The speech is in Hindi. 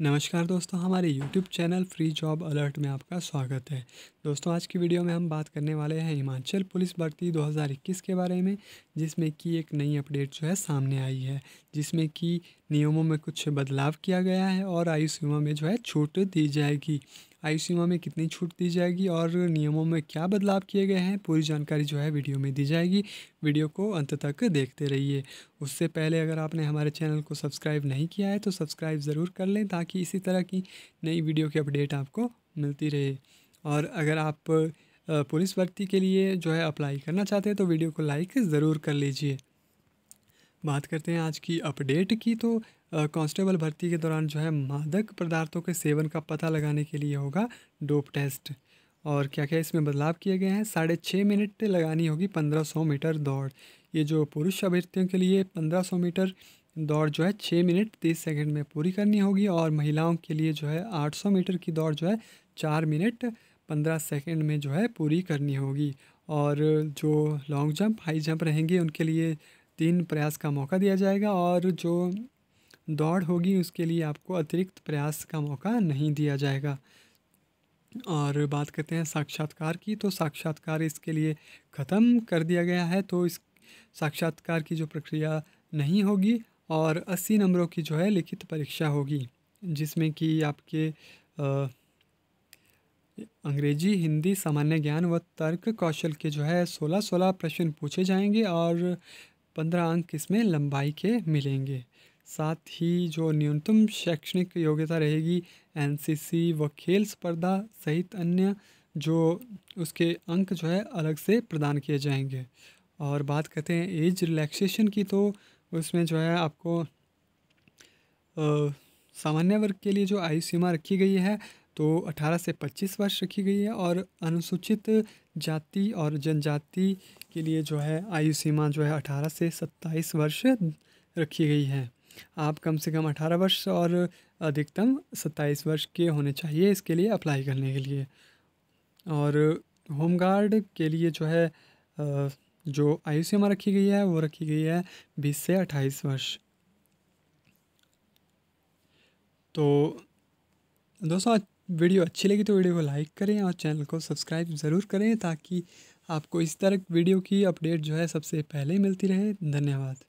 नमस्कार दोस्तों हमारे YouTube channel free job alert में आपका स्वागत है दोस्तों आज की वीडियो में हम बात करने वाले हैं हिमाचल पुलिस भर्ती 2021 के बारे में जिसमें कि एक नई अपडेट जो है सामने आई है जिसमें कि नियमों में कुछ बदलाव किया गया है और आयु सीमा में जो है छूट दी जाएगी आयु सीमा में कितनी छूट दी जाएगी और नियमों में क्या बदलाव किए गए हैं पूरी जानकारी जो है वीडियो में दी जाएगी वीडियो को अंत तक देखते रहिए उससे पहले अगर आपने हमारे चैनल को सब्सक्राइब नहीं किया है तो सब्सक्राइब ज़रूर कर लें ताकि इसी तरह की नई वीडियो की अपडेट आपको मिलती रहे और अगर आप पुलिस भर्ती के लिए जो है अप्लाई करना चाहते हैं तो वीडियो को लाइक ज़रूर कर लीजिए बात करते हैं आज की अपडेट की तो कांस्टेबल भर्ती के दौरान जो है मादक पदार्थों के सेवन का पता लगाने के लिए होगा डोप टेस्ट और क्या क्या इसमें बदलाव किए गए हैं साढ़े छः मिनट लगानी होगी पंद्रह सौ मीटर दौड़ ये जो पुरुष अभ्यर्थियों के लिए पंद्रह सौ मीटर दौड़ जो है छः मिनट तीस सेकंड में पूरी करनी होगी और महिलाओं के लिए जो है आठ सौ मीटर की दौड़ जो है चार मिनट पंद्रह सेकंड में जो है पूरी करनी होगी और जो लॉन्ग जंप हाई जंप रहेंगे उनके लिए तीन प्रयास का मौका दिया जाएगा और जो दौड़ होगी उसके लिए आपको अतिरिक्त प्रयास का मौका नहीं दिया जाएगा और बात करते हैं साक्षात्कार की तो साक्षात्कार इसके लिए ख़त्म कर दिया गया है तो इस साक्षात्कार की जो प्रक्रिया नहीं होगी और अस्सी नंबरों की जो है लिखित परीक्षा होगी जिसमें कि आपके आ, अंग्रेजी हिंदी सामान्य ज्ञान व तर्क कौशल के जो है सोलह सोलह प्रश्न पूछे जाएंगे और पंद्रह अंक इसमें लंबाई के मिलेंगे साथ ही जो न्यूनतम शैक्षणिक योग्यता रहेगी एनसीसी व खेल स्पर्धा सहित अन्य जो उसके अंक जो है अलग से प्रदान किए जाएंगे और बात करते हैं एज रिलैक्सेशन की तो उसमें जो है आपको सामान्य वर्ग के लिए जो आयु सीमा रखी गई है तो 18 से 25 वर्ष रखी गई है और अनुसूचित जाति और जनजाति के लिए जो है आयु सीमा जो है 18 से 27 वर्ष रखी गई है आप कम से कम 18 वर्ष और अधिकतम 27 वर्ष के होने चाहिए इसके लिए अप्लाई करने के लिए और होमगार्ड के लिए जो है जो आयु सीमा रखी गई है वो रखी गई है बीस से अट्ठाईस वर्ष तो दोस्तों वीडियो अच्छी लगी तो वीडियो को लाइक करें और चैनल को सब्सक्राइब ज़रूर करें ताकि आपको इस तरह वीडियो की अपडेट जो है सबसे पहले मिलती रहे धन्यवाद